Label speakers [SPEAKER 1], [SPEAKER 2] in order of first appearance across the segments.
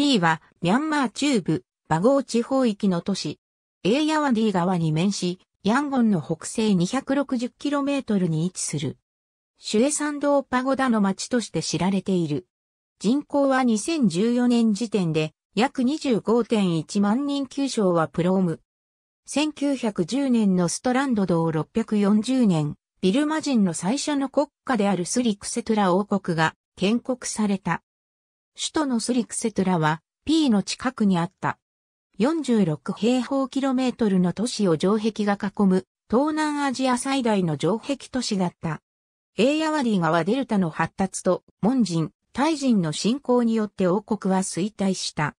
[SPEAKER 1] P は、ミャンマー中部、バゴー地方域の都市、エーヤワディ川に面し、ヤンゴンの北西 260km に位置する。シュエサンドーパゴダの町として知られている。人口は2014年時点で約25.1万人旧省はプローム。1910年のストランド道640年、ビルマ人の最初の国家であるスリクセトラ王国が建国された。首都のスリクセトラは P の近くにあった。46平方キロメートルの都市を城壁が囲む東南アジア最大の城壁都市だった。エイアワディ川デルタの発達と、門人、タイ人の侵攻によって王国は衰退した。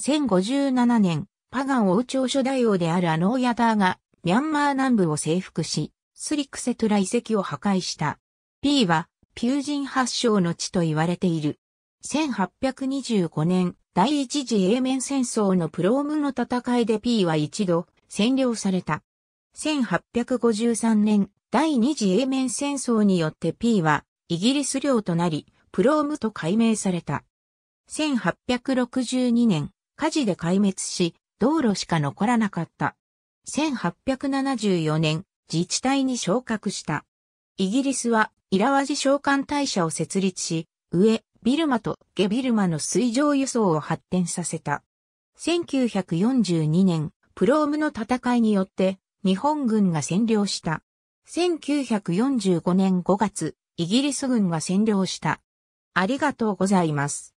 [SPEAKER 1] 1057年、パガン王朝初代王であるアノーヤダーが、ミャンマー南部を征服し、スリクセトラ遺跡を破壊した。P は、ピュージン発祥の地と言われている。1825年、第一次英面戦争のプロームの戦いで P は一度占領された。1853年、第二次英面戦争によって P はイギリス領となり、プロームと改名された。1862年、火事で壊滅し、道路しか残らなかった。1874年、自治体に昇格した。イギリスは、イラワジ召喚大社を設立し、上、ビルマとゲビルマの水上輸送を発展させた。1942年、プロームの戦いによって日本軍が占領した。1945年5月、イギリス軍が占領した。ありがとうございます。